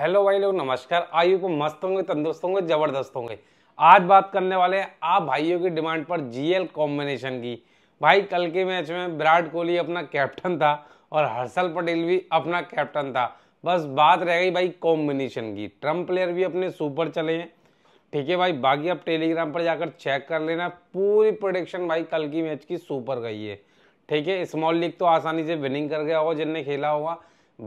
hello भाई लोग नमस्कार आयु को मस्त होंगे तंदुरुस्त होंगे जबरदस्त होंगे आज बात करने वाले हैं आप भाइयों की डिमांड पर जीएल कॉम्बिनेशन की भाई कल के मैच में विराट कोहली अपना कैप्टन था और हर्षल पटेल भी अपना कैप्टन था बस बात रह गई भाई कॉम्बिनेशन की ट्रंप प्लेयर भी अपने सुपर चले हैं ठीक है भाई बाकी आप टेलीग्राम पर जाकर चेक कर लेना पूरी प्रोडिक्शन भाई कल की मैच की सुपर गई है ठीक है स्मॉल लीग तो आसानी से विनिंग कर गया होगा जिनने खेला होगा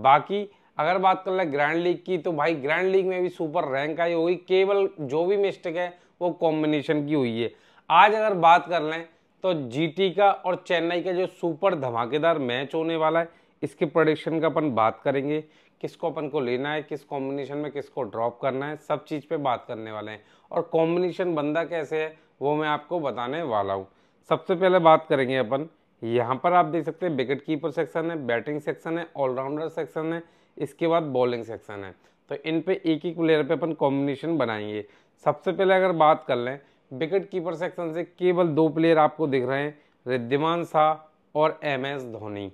बाकी अगर बात कर लें ग्रैंड लीग की तो भाई ग्रैंड लीग में भी सुपर रैंक आई हुई केवल जो भी मिस्टेक है वो कॉम्बिनेशन की हुई है आज अगर बात कर लें तो जीटी का और चेन्नई का जो सुपर धमाकेदार मैच होने वाला है इसके प्रोडिक्शन का अपन बात करेंगे किसको अपन को लेना है किस कॉम्बिनेशन में किसको ड्रॉप करना है सब चीज़ पे बात करने वाले हैं और कॉम्बिनेशन बंदा कैसे है वो मैं आपको बताने वाला हूँ सबसे पहले बात करेंगे अपन यहाँ पर आप देख सकते हैं विकेट कीपर सेक्शन है बैटिंग सेक्शन है ऑलराउंडर सेक्शन है इसके बाद बॉलिंग सेक्शन है तो इन पे एक एक प्लेयर पे अपन कॉम्बिनेशन बनाएंगे सबसे पहले अगर बात कर लें विकेट कीपर सेक्शन से केवल दो प्लेयर आपको दिख रहे हैं रिद्धिमान शाह और एम एस धोनी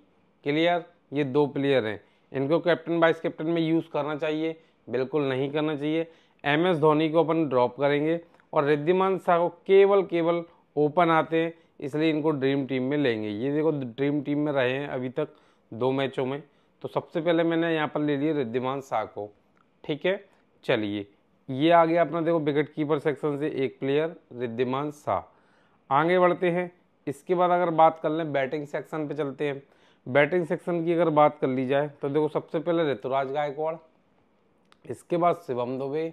क्लियर ये दो प्लेयर हैं इनको कैप्टन वाइस कैप्टन में यूज़ करना चाहिए बिल्कुल नहीं करना चाहिए एम एस धोनी को अपन ड्रॉप करेंगे और रिद्धिमान शाह को केवल केवल ओपन आते हैं इसलिए इनको ड्रीम टीम में लेंगे ये देखो ड्रीम टीम में रहे हैं अभी तक दो मैचों में तो सबसे पहले मैंने यहाँ पर ले लिया रिद्धिमान शाह को ठीक है चलिए ये आ गया अपना देखो विकेट कीपर सेक्शन से एक प्लेयर रिद्धिमान शाह आगे बढ़ते हैं इसके बाद अगर बात कर लें बैटिंग सेक्शन पे चलते हैं बैटिंग सेक्शन की अगर बात कर ली जाए तो देखो सबसे पहले ऋतुराज गायकवाड़ इसके बाद शिवम दुबे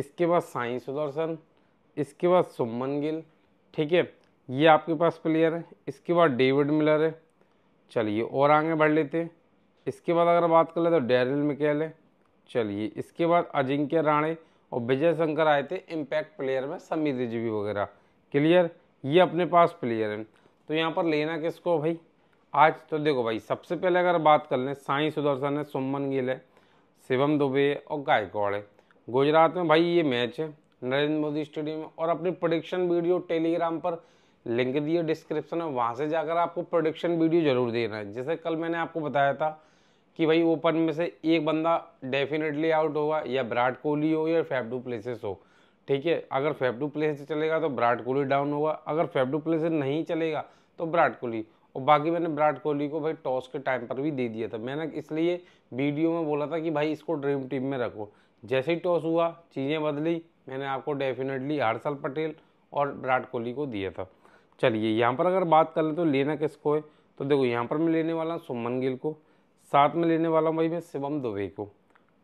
इसके बाद साई सुदर्शन इसके बाद सुमन गिल ठीक है ये आपके पास प्लेयर है इसके बाद डेविड मिलर है चलिए और आगे बढ़ लेते हैं इसके बाद अगर बात कर ले तो डेरिल मिकेल है चलिए इसके बाद अजिंक्य राणे और विजय शंकर आए थे इम्पैक्ट प्लेयर में समीर रिजवी वगैरह क्लियर ये अपने पास प्लेयर हैं तो यहाँ पर लेना किसको भाई आज तो देखो भाई सबसे पहले अगर बात कर लें साई सुदर्शन है सुमन गिल है शिवम दुबे और गायकवाड़ है गुजरात में भाई ये मैच है नरेंद्र मोदी स्टेडियम में और अपनी प्रोडिक्शन वीडियो टेलीग्राम पर लिंक दिए डिस्क्रिप्शन में वहाँ से जाकर आपको प्रोडिक्शन वीडियो जरूर देना है जैसे कल मैंने आपको बताया था कि भाई ओपन में से एक बंदा डेफिनेटली आउट होगा या विराट कोहली हो या फेफडू प्लेसेस हो ठीक है अगर डू प्लेसेस चलेगा तो विराट कोहली डाउन होगा अगर फेफडू प्लेसेस नहीं चलेगा तो विराट कोहली और बाकी मैंने विराट कोहली को भाई टॉस के टाइम पर भी दे दिया था मैंने इसलिए वीडियो में बोला था कि भाई इसको ड्रीम टीम में रखो जैसे ही टॉस हुआ चीज़ें बदली मैंने आपको डेफिनेटली हर्षल पटेल और विराट कोहली को दिया था चलिए यहाँ पर अगर बात कर ले तो लेना किसको है तो देखो यहाँ पर मैं लेने वाला हूँ सुमन गिल को साथ में लेने वाला हूँ भाई मैं शिवम दुबे को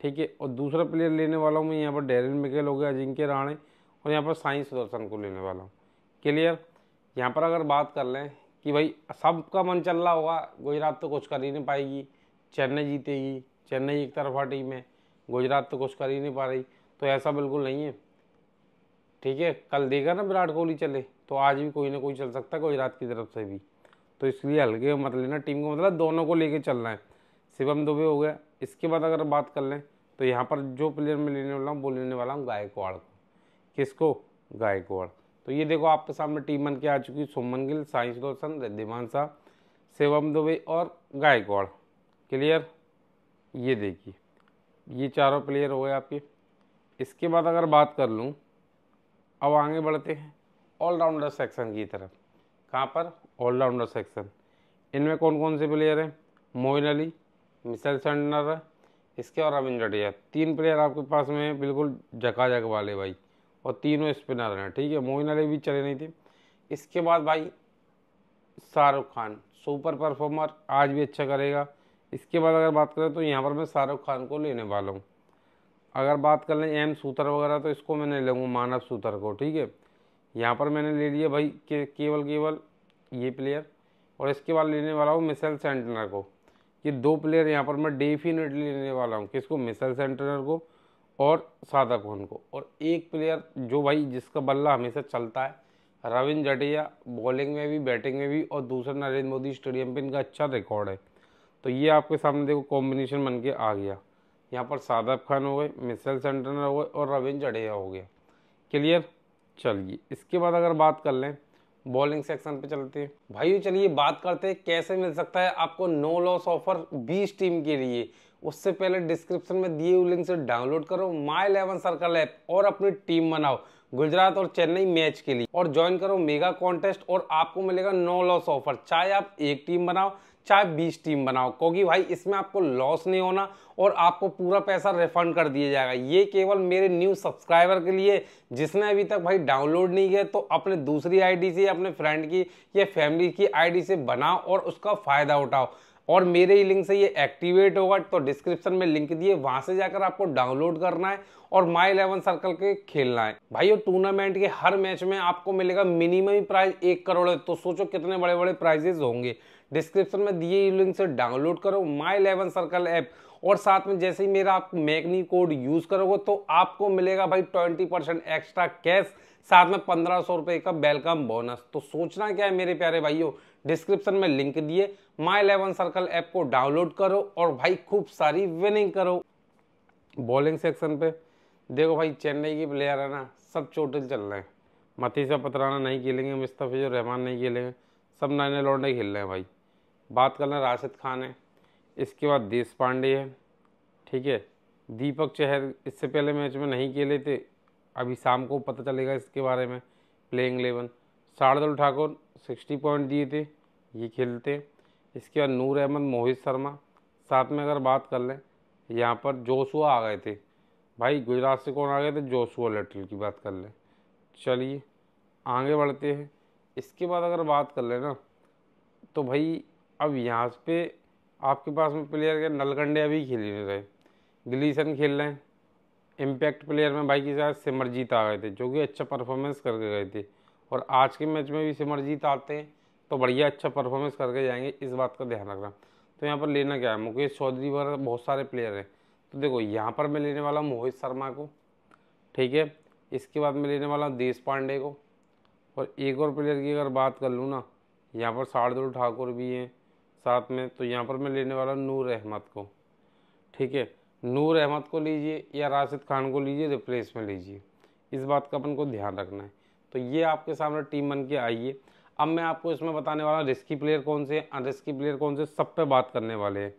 ठीक है और दूसरा प्लेयर लेने वाला हूँ मैं यहाँ पर डेरिन मिकेल हो गया अजिंक्य राणे और यहाँ पर साई सुदर्शन को लेने वाला हूँ क्लियर यहाँ पर अगर बात कर लें कि भाई सबका मन चल रहा होगा गुजरात तो कुछ कर ही नहीं पाएगी चेन्नई जीतेगी चेन्नई एक तरफा टीम है गुजरात तो कुछ कर ही नहीं पा रही तो ऐसा बिल्कुल नहीं है ठीक है कल देगा ना विराट कोहली चले तो आज भी कोई ना कोई चल सकता है गुजरात की तरफ से भी तो इसलिए हल्के मत लेना टीम को मतलब दोनों को लेके चलना है शिवम दुबे हो गया इसके बाद अगर बात कर लें तो यहाँ पर जो प्लेयर मैं लेने वाला हूँ वो लेने वाला हूँ गायकवाड़ को किसको गायकवाड़ तो ये देखो आपके सामने टीम बन के आ चुकी है सुमन गिल साइंस रोशन रिद्धिमान साह शिवम दुबे और गायकवाड़ क्लियर ये देखिए ये चारों प्लेयर हो गए आपके इसके बाद अगर बात कर लूँ अब आगे बढ़ते हैं ऑलराउंडर सेक्शन की तरफ कहाँ पर ऑलराउंडर सेक्शन इनमें कौन कौन से प्लेयर हैं मोइन अली मिसल सेंडनर इसके और रविंद्र जडेजा तीन प्लेयर आपके पास में बिल्कुल जकाजक वाले भाई और तीनों स्पिनर हैं ठीक है मोइन अली भी चले नहीं थे इसके बाद भाई शाहरुख खान सुपर परफॉर्मर आज भी अच्छा करेगा इसके बाद अगर बात करें तो यहाँ पर मैं शाहरुख खान को लेने वाला हूँ अगर बात कर लें एम सूतर वगैरह तो इसको मैं नहीं लूँगा मानव सूतर को ठीक है यहाँ पर मैंने ले लिया भाई के, केवल केवल ये प्लेयर और इसके बाद लेने वाला हूँ मिसल सेंटनर को ये दो प्लेयर यहाँ पर मैं डेफिनेटली लेने वाला हूँ किसको मिसल सेंटर को और सादा कोहन को और एक प्लेयर जो भाई जिसका बल्ला हमेशा चलता है रविंद्र जडेजा बॉलिंग में भी बैटिंग में भी और दूसरा नरेंद्र मोदी स्टेडियम पे इनका अच्छा रिकॉर्ड है तो ये आपके सामने देखो कॉम्बिनेशन बन के आ गया यहाँ पर सादब खान हो गए मिसल सेंटर हो गए और रविंद्र जडेजा हो गया क्लियर चलिए इसके बाद अगर बात कर लें बॉलिंग सेक्शन पे चलते हैं भाई चलिए बात करते हैं कैसे मिल सकता है आपको नो लॉस ऑफर 20 टीम के लिए उससे पहले डिस्क्रिप्शन में दिए हुए लिंक से डाउनलोड करो माई इलेवन सर्कल ऐप और अपनी टीम बनाओ गुजरात और चेन्नई मैच के लिए और ज्वाइन करो मेगा कॉन्टेस्ट और आपको मिलेगा नो लॉस ऑफर चाहे आप एक टीम बनाओ चाहे बीस टीम बनाओ क्योंकि भाई इसमें आपको लॉस नहीं होना और आपको पूरा पैसा रिफंड कर दिया जाएगा ये केवल मेरे न्यू सब्सक्राइबर के लिए जिसने अभी तक भाई डाउनलोड नहीं किया तो अपने दूसरी आईडी से अपने फ्रेंड की या फैमिली की आईडी से बनाओ और उसका फ़ायदा उठाओ और मेरे ही लिंक से ये एक्टिवेट होगा तो डिस्क्रिप्शन में लिंक दिए वहाँ से जाकर आपको डाउनलोड करना है और माई इलेवन सर्कल के खेलना है भाई और टूर्नामेंट के हर मैच में आपको मिलेगा मिनिमम प्राइज़ एक करोड़ तो सोचो कितने बड़े बड़े प्राइजेज होंगे डिस्क्रिप्शन में दिए ये लिंक से डाउनलोड करो माई इलेवन सर्कल ऐप और साथ में जैसे ही मेरा आप मैगनी कोड यूज करोगे तो आपको मिलेगा भाई ट्वेंटी परसेंट एक्स्ट्रा कैश साथ में पंद्रह सौ रुपए का वेलकम बोनस तो सोचना क्या है मेरे प्यारे भाइयों डिस्क्रिप्शन में लिंक दिए माई इलेवन सर्कल ऐप को डाउनलोड करो और भाई खूब सारी विनिंग करो बॉलिंग सेक्शन पे देखो भाई चेन्नई की प्लेयर है ना सब चोटिल चल रहे हैं मतीसा पतराना नहीं खेलेंगे मुस्तफ़ी रहमान नहीं खेलेंगे सब नए लौंडे खेल रहे हैं भाई बात करना राशिद खान है इसके बाद देश पांडे है ठीक है दीपक चहर इससे पहले मैच में नहीं खेले थे अभी शाम को पता चलेगा इसके बारे में playing eleven Shardul Thakur sixty point दिए थे ये खेलते हैं इसके बाद नूर अहमद मोहित शर्मा साथ में अगर बात कर लें यहाँ पर जोसुआ आ गए थे भाई गुजरात से कौन आ गए थे जोशुआ लटल की बात कर लें चलिए आगे बढ़ते हैं इसके बाद अगर बात कर लें ना तो भाई अब यहाँ पे आपके पास में प्लेयर के नलकंडे अभी खेल रहे थे ग्लीसन खेल रहे हैं इम्पैक्ट प्लेयर में भाई के साथ सिमरजीत आ गए थे जो कि अच्छा परफॉर्मेंस करके गए थे और आज के मैच में भी सिमरजीत आते हैं तो बढ़िया अच्छा परफॉर्मेंस करके जाएंगे इस बात का ध्यान रखना तो यहाँ पर लेना क्या है मुकेश चौधरी वगैरह बहुत सारे प्लेयर हैं तो देखो यहाँ पर मैं लेने वाला हूँ मोहित शर्मा को ठीक है इसके बाद मैं लेने वाला हूँ देश पांडे को और एक और प्लेयर की अगर बात कर लूँ ना यहाँ पर शार्दुल ठाकुर भी हैं साथ में तो यहाँ पर मैं लेने वाला हूँ नूर अहमद को ठीक है नूर अहमद को लीजिए या राशिद खान को लीजिए रिप्लेस में लीजिए इस बात का अपन को ध्यान रखना है तो ये आपके सामने टीम बन के आइए अब मैं आपको इसमें बताने वाला रिस्की प्लेयर कौन से हैं अनरिस्की प्लेयर कौन से सब पे बात करने वाले हैं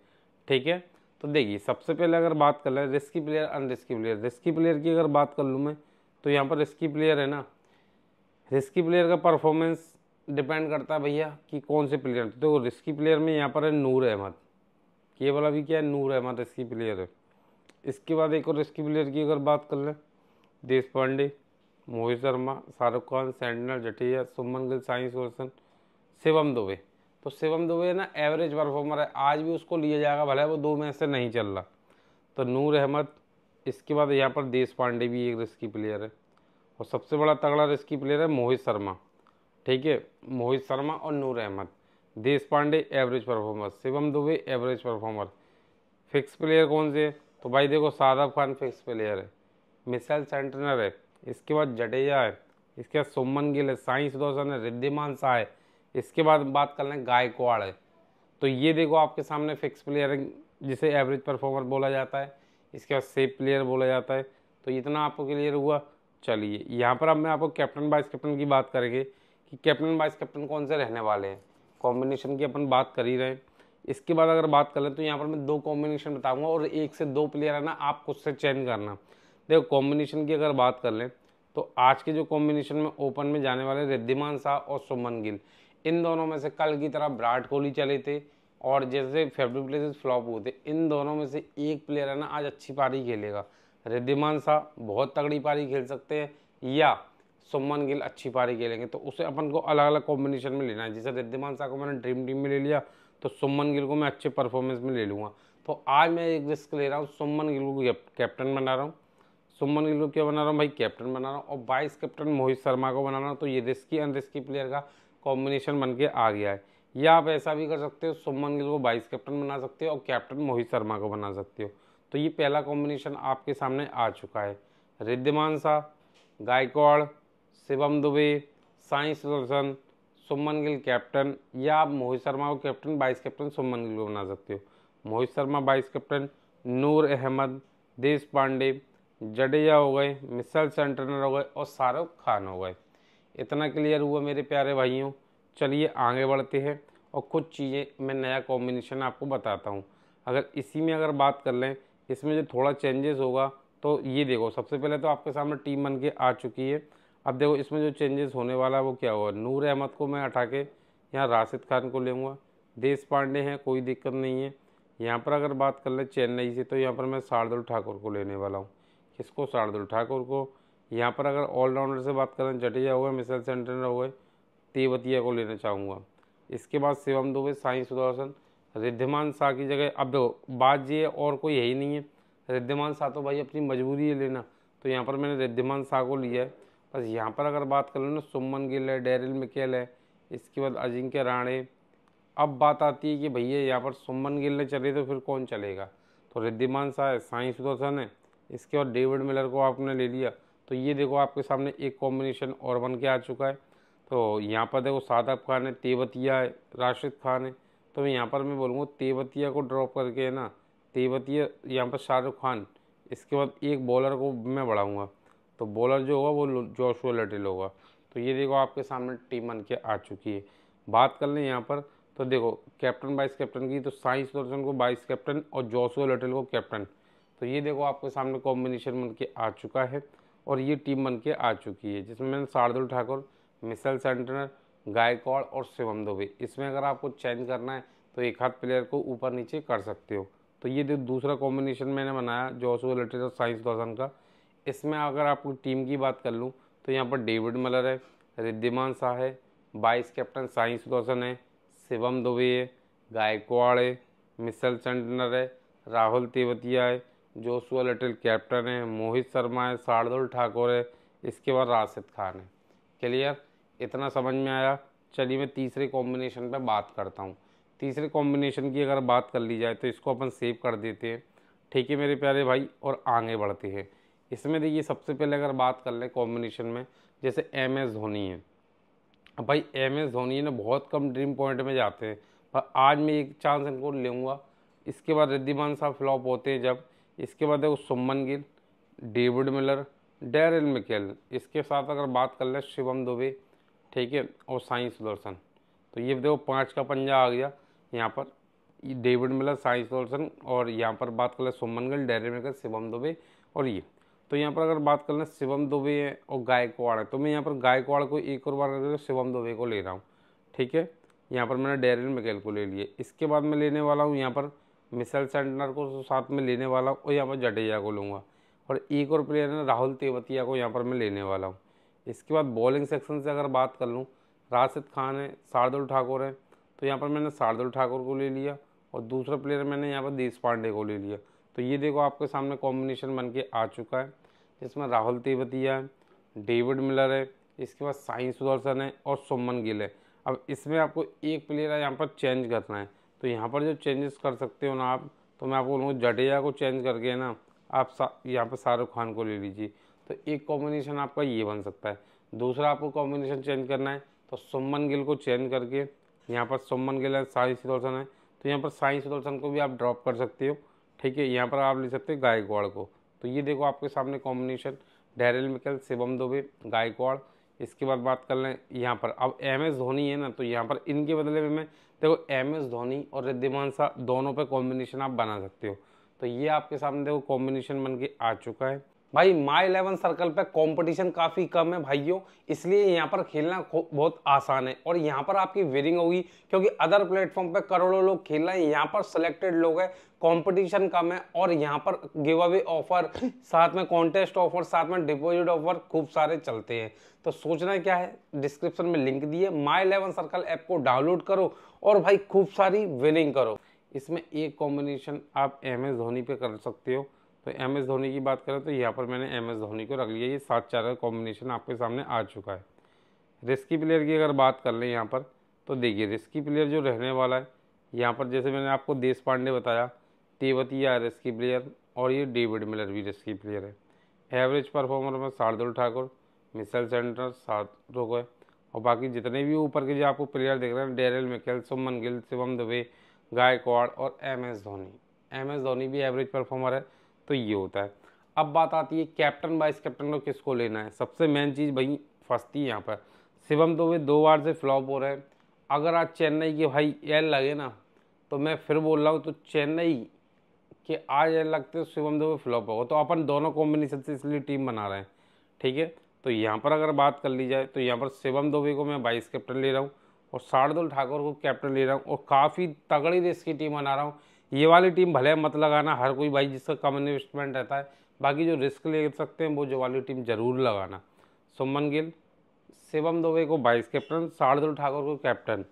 ठीक है तो देखिए सबसे पहले अगर बात कर लें risky player unrisky player risky player की अगर बात कर लूँ मैं तो यहाँ पर रिस्की प्लेयर है ना रिस्की प्लेयर का परफॉर्मेंस डिपेंड करता है भैया कि कौन से प्लेयर तो रिस्की प्लेयर में यहाँ पर है नूर अहमद ये वाला भी क्या है नूर अहमद रिस्की प्लेयर है इसके बाद एक और रिस्की प्लेयर की अगर बात कर लें देश पांडे मोहित शर्मा शाहरुख खान सैंडनर जटिया सुमन गिल साइंस वर्सन शिवम दुबे तो शिवम दुबे ना एवरेज परफॉर्मर है आज भी उसको लिया जाएगा भले वो दो मैच से नहीं चल रहा तो नूर अहमद इसके बाद यहाँ पर देश पांडे भी एक रिस्की प्लेयर है और सबसे बड़ा तगड़ा रिस्की प्लेयर है मोहित शर्मा ठीक है मोहित शर्मा और Noor Ahmad Deshpande average performer Shivam Dube average performer fix player कौन से तो भाई देखो सादाब खान फिक्स प्लेयर है मिसाइल सेंटनर है इसके बाद जडेजा है इसके बाद सुमन गिल है साइंस दोसन है रिद्धिमान शाह है इसके बाद बात कर लें गायकवाड़ है तो ये देखो आपके सामने फिक्स प्लेयर जिसे एवरेज परफॉर्मर बोला जाता है इसके बाद सेफ प्लेयर बोला जाता है तो इतना आपको क्लियर हुआ चलिए यहाँ पर अब मैं आपको कैप्टन वाइस कैप्टन की बात करेंगे कि कैप्टन वाइस कैप्टन कौन से रहने वाले हैं कॉम्बिनेशन की अपन बात कर ही रहे हैं इसके बाद अगर बात करें तो यहाँ पर मैं दो कॉम्बिनेशन बताऊंगा और एक से दो प्लेयर है ना आप खुद से चेंज करना देखो कॉम्बिनेशन की अगर बात कर लें तो आज के जो कॉम्बिनेशन में ओपन में जाने वाले रिद्धिमान शाह और सुमन गिल इन दोनों में से कल की तरह विराट कोहली चले थे और जैसे फेवरेट प्लेसेस फ्लॉप हुए थे इन दोनों में से एक प्लेयर है ना आज अच्छी पारी खेलेगा रिद्धिमान शाह बहुत तगड़ी पारी खेल सकते हैं या सुमन गिल अच्छी पारी खेलेंगे तो उसे अपन को अलग अलग कॉम्बिनेशन में लेना है जैसे रिद्धिमान शाह को मैंने ड्रीम टीम में ले लिया तो सुमन गिल को मैं अच्छे परफॉर्मेंस में ले लूँगा तो आज मैं एक रिस्क ले रहा हूँ सुमन गिल को कैप्टन बना रहा हूँ सुमन गिल को क्या बना रहा हूँ भाई कैप्टन बना रहा हूँ और वाइस कैप्टन मोहित शर्मा को बना रहा हूँ तो ये रिस्की अनरिस्की प्लेयर का कॉम्बिनेशन बन के आ गया है या आप ऐसा भी कर सकते हो सुमन गिल को वाइस कैप्टन बना सकते हो और कैप्टन मोहित शर्मा को बना सकते हो तो ये पहला कॉम्बिनेशन आपके सामने आ चुका है रिद्धिमान शाह गायकवाड़ शिवम दुबे साइंस सुदर्शन सुमन गिल कैप्टन या आप मोहित शर्मा को captain vice captain Suman Gill को बना सकते हो Mohit Sharma vice captain Noor Ahmad Deshpande Jadeja हो गए मिसल सेंटरनर हो गए और शाहरुख खान हो गए इतना क्लियर हुआ मेरे प्यारे भाइयों चलिए आगे बढ़ते हैं और कुछ चीज़ें मैं नया कॉम्बिनेशन आपको बताता हूँ अगर इसी में अगर बात कर लें इसमें जो थोड़ा चेंजेस होगा तो ये देखो सबसे पहले तो आपके सामने टीम बन के आ चुकी है अब देखो इसमें जो चेंजेस होने वाला है वो क्या हुआ नूर अहमद को मैं हटा के यहाँ राशिद खान को ले देश पांडे हैं कोई दिक्कत नहीं है यहाँ पर अगर बात कर लें चेन्नई से तो यहाँ पर मैं शार्दुल ठाकुर को लेने वाला हूँ किसको शार्दुल ठाकुर को यहाँ पर अगर ऑलराउंडर से बात करें जटिया हो गए मिसल सेंटर हो गए तेवतिया को लेना चाहूँगा इसके बाद शिवम दुबे साई सुदर्शन रिद्धिमान शाह की जगह अब देखो बात ये और कोई है ही नहीं है रिद्धिमान शाह तो भाई अपनी मजबूरी है लेना तो यहाँ पर मैंने रिद्धिमान शाह को लिया है बस यहाँ पर अगर बात कर लो ना सुमन गिल है डेरिल मिकेल है इसके बाद अजिंक्य राणे अब बात आती है कि भैया यहाँ पर सुमन गिल ने चले तो फिर कौन चलेगा तो रिद्धिमान शाह है साई सुदर्शन है इसके बाद डेविड मिलर को आपने ले लिया तो ये देखो आपके सामने एक कॉम्बिनेशन और बन के आ चुका है तो यहाँ पर देखो सादब खान है तेवतिया है राशिद खान है तो यहाँ पर मैं बोलूँगा तेवतिया को ड्रॉप करके है ना तेवतिया यहाँ पर शाहरुख खान इसके बाद एक बॉलर को मैं बढ़ाऊँगा तो बॉलर जो होगा वो जोशुआ लटिल होगा तो ये देखो आपके सामने टीम बन के आ चुकी है बात कर लें यहाँ पर तो देखो कैप्टन वाइस कैप्टन की तो साइंस दर्शन को वाइस कैप्टन और जोशो लटिल को कैप्टन तो ये देखो आपके सामने कॉम्बिनेशन बन के आ चुका है और ये टीम बन के आ चुकी है जिसमें मैंने शार्दुल ठाकुर मिसल सेंटनर गायकवाड़ और शिवम दुबे इसमें अगर आपको चेंज करना है तो एक हाथ प्लेयर को ऊपर नीचे कर सकते हो तो ये देखो दूसरा कॉम्बिनेशन मैंने बनाया जोशुआ लटिल और साइंस दर्शन का इसमें अगर आपको टीम की बात कर लूँ तो यहाँ पर डेविड मलर है रिद्धिमान शाह है वाइस कैप्टन साई सुदर्शन है शिवम दुबे है गायकवाड़ है मिसल चंडनर है राहुल तेवतिया है जोसुआ लिटिल कैप्टन है मोहित शर्मा है शार्दुल ठाकुर है इसके बाद राशिद खान है क्लियर इतना समझ में आया चलिए मैं तीसरे कॉम्बिनेशन पर बात करता हूँ तीसरे कॉम्बिनेशन की अगर बात कर ली जाए तो इसको अपन सेव कर देते हैं ठीक है मेरे प्यारे भाई और आगे बढ़ते हैं इसमें देखिए सबसे पहले अगर बात कर लें कॉम्बिनेशन में जैसे एम एस धोनी है अब भाई एम एस धोनी ना बहुत कम ड्रीम पॉइंट में जाते हैं पर आज मैं एक चांस इनको लूँगा इसके बाद रिद्धिमान साहब फ्लॉप होते हैं जब इसके बाद है वो Suman Gill David Miller Daryl Mitchell इसके साथ अगर बात कर लें शिवम दुबे ठीक है और साई सुदर्शन तो ये देखो पाँच का पंजा आ गया यहाँ पर डेविड मिलर साई सुदर्शन और यहाँ पर बात कर लें सुमन गिल डेरल मिकेल शिवम दुबे और ये तो यहाँ पर अगर बात कर लें शिवम दुबे हैं और गायकवाड़ है तो मैं यहाँ पर गायकवाड़ को एक और बार करके शिवम दुबे को ले रहा हूँ ठीक है यहाँ पर मैंने डेरिन मिकेल को ले लिए इसके बाद मैं लेने वाला हूँ यहाँ पर मिसल सेंटनर को साथ में लेने वाला हूँ और यहाँ पर जडेजा को लूँगा और एक और प्लेयर है राहुल तेवतिया को यहाँ पर मैं लेने वाला हूँ इसके बाद बॉलिंग सेक्शन से अगर बात कर लूँ राशिद खान है शार्दुल ठाकुर है तो यहाँ पर मैंने शार्दुल ठाकुर को ले लिया और दूसरा प्लेयर मैंने यहाँ पर देश पांडे को ले लिया तो ये देखो आपके सामने कॉम्बिनेशन बन के आ चुका है जिसमें राहुल तेवतिया है डेविड मिलर है इसके बाद साई सुदर्शन है और सुमन गिल है अब इसमें आपको एक प्लेयर है यहाँ पर चेंज करना है तो यहाँ पर जो चेंजेस कर सकते हो ना आप तो मैं आपको बोलूँगा जडेजा को चेंज करके ना आप यहाँ पर शाहरुख खान को ले लीजिए तो एक कॉम्बिनेशन आपका ये बन सकता है दूसरा आपको कॉम्बिनेशन चेंज करना है तो सुमन गिल को चेंज करके यहाँ पर सुमन गिल है साई सुदर्शन है तो यहाँ पर साई सुदर्शन को भी आप ड्रॉप कर सकते हो ठीक है यहाँ पर आप ले सकते हैं गायकवाड़ को तो ये देखो आपके सामने combination Daryl Mitchell Shivam Dube Gaikwad इसके बाद बात कर लें यहाँ पर अब एम एस धोनी है ना तो यहाँ पर इनके बदले में मैं देखो एम एस धोनी और रिद्धिमान शाह दोनों पे कॉम्बिनेशन आप बना सकते हो तो ये आपके सामने देखो कॉम्बिनेशन बन के आ चुका है भाई माई इलेवन सर्कल पे कंपटीशन काफ़ी कम है भाइयों इसलिए यहाँ पर खेलना बहुत आसान है और यहाँ पर आपकी विनिंग होगी क्योंकि अदर प्लेटफॉर्म पे करोड़ों लोग खेल रहे हैं यहाँ पर सिलेक्टेड लोग हैं कंपटीशन कम है और यहाँ पर गिव अवे ऑफर साथ में कॉन्टेस्ट ऑफर साथ में डिपॉजिट ऑफर खूब सारे चलते हैं तो सोचना क्या है डिस्क्रिप्शन में लिंक दिए माई इलेवन सर्कल ऐप को डाउनलोड करो और भाई खूब सारी विनिंग करो इसमें एक कॉम्बिनेशन आप एम एस धोनी पे कर सकते हो तो एम एस धोनी की बात करें तो यहाँ पर मैंने एम एस धोनी को रख लिया ये सात चार कॉम्बिनेशन आपके सामने आ चुका है रिस्की प्लेयर की अगर बात कर लें यहाँ पर तो देखिए रिस्की प्लेयर जो रहने वाला है यहाँ पर जैसे मैंने आपको देश पांडे बताया तेवतिया रेस्की प्लेयर और ये डेविड मिलर भी रेस्की प्लेयर है एवरेज परफॉर्मर में शार्दुल ठाकुर मिसल सेंटर सात हो गए और बाकी जितने भी ऊपर के जो आपको प्लेयर देख रहे हैं डेरल मिकेल सुमन गिल शिवम दुबे गायकवाड़ और M S Dhoni M S Dhoni भी एवरेज परफॉर्मर है तो ये होता है अब बात आती है कैप्टन वाइस कैप्टन को किसको लेना है सबसे मेन चीज़ भाई फंसती है यहाँ पर शिवम दुबे दो बार से फ्लॉप हो रहे हैं अगर आज चेन्नई के भाई एल लगे ना तो मैं फिर बोल रहा हूँ तो चेन्नई कि आज लगते शिवम दुबे फ्लॉप होगा तो अपन दोनों कॉम्बिनेशन से इसलिए टीम बना रहे हैं ठीक है तो यहाँ पर अगर बात कर ली जाए तो यहाँ पर शिवम दुबे को मैं बाईस कैप्टन ले रहा हूँ और शार्दुल ठाकुर को कैप्टन ले रहा हूँ और काफ़ी तगड़ी रेस की टीम बना रहा हूँ ये वाली टीम भले मत लगाना हर कोई भाई जिसका कम इन्वेस्टमेंट रहता है बाकी जो रिस्क ले सकते हैं वो जो वाली टीम ज़रूर लगाना सुमन गिल शिवम दोबे को वाइस कैप्टन शार्दुल ठाकुर को captain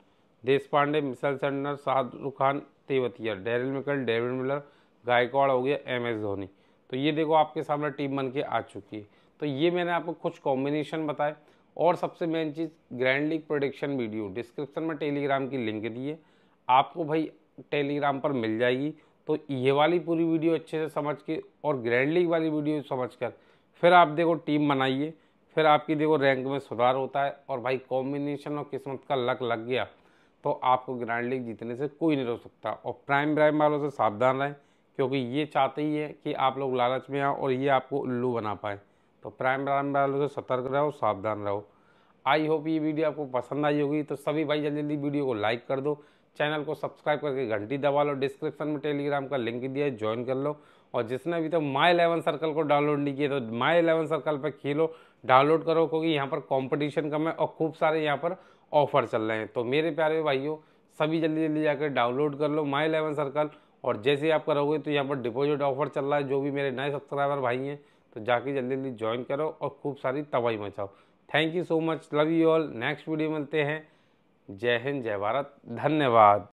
Deshpande Mitchell Santner Shahrukh Khan Tewatia Daryl Mitchell David Miller Gaikwad हो गया एम एस धोनी तो ये देखो आपके सामने टीम बन के आ चुकी है तो ये मैंने आपको कुछ कॉम्बिनेशन बताए और सबसे मेन चीज़ grand league prediction video description में टेलीग्राम की लिंक दी है आपको भाई टेलीग्राम पर मिल जाएगी तो ये वाली पूरी वीडियो अच्छे से समझ के और ग्रैंड लीग वाली वीडियो समझ कर फिर आप देखो टीम बनाइए फिर आपकी देखो रैंक में सुधार होता है और भाई कॉम्बिनेशन और किस्मत का लक लग गया तो आपको ग्रैंड लीग जीतने से कोई नहीं रोक सकता और प्राइम ब्राइम वालों से सावधान रहें क्योंकि ये चाहते ही है कि आप लोग लालच में आओ और ये आपको उल्लू बना पाए तो प्राइम प्राइम वालों से सतर्क रहो सावधान रहो आई होप ये वीडियो आपको पसंद आई होगी तो सभी भाई जल्दी जल्दी वीडियो को लाइक कर दो चैनल को सब्सक्राइब करके घंटी दबा लो डिस्क्रिप्शन में टेलीग्राम का लिंक दिया है ज्वाइन कर लो और जिसने अभी तक तो माई इलेवन सर्कल को डाउनलोड नहीं किया तो माई इलेवन सर्कल पर खेलो डाउनलोड करो क्योंकि यहाँ पर कॉम्पिटिशन कम है और खूब सारे यहाँ पर ऑफर चल रहे हैं तो मेरे प्यारे भाइयों सभी जल्दी जल्दी जाकर डाउनलोड कर लो माई इलेवन सर्कल और जैसे ही आप करोगे तो यहाँ पर डिपॉजिट ऑफर चल रहा है जो भी मेरे नए सब्सक्राइबर भाई हैं तो जाके जल्दी जल्दी ज्वाइन करो और खूब सारी तबाही मचाओ thank you so much love you all next video मिलते हैं जय हिंद जय भारत धन्यवाद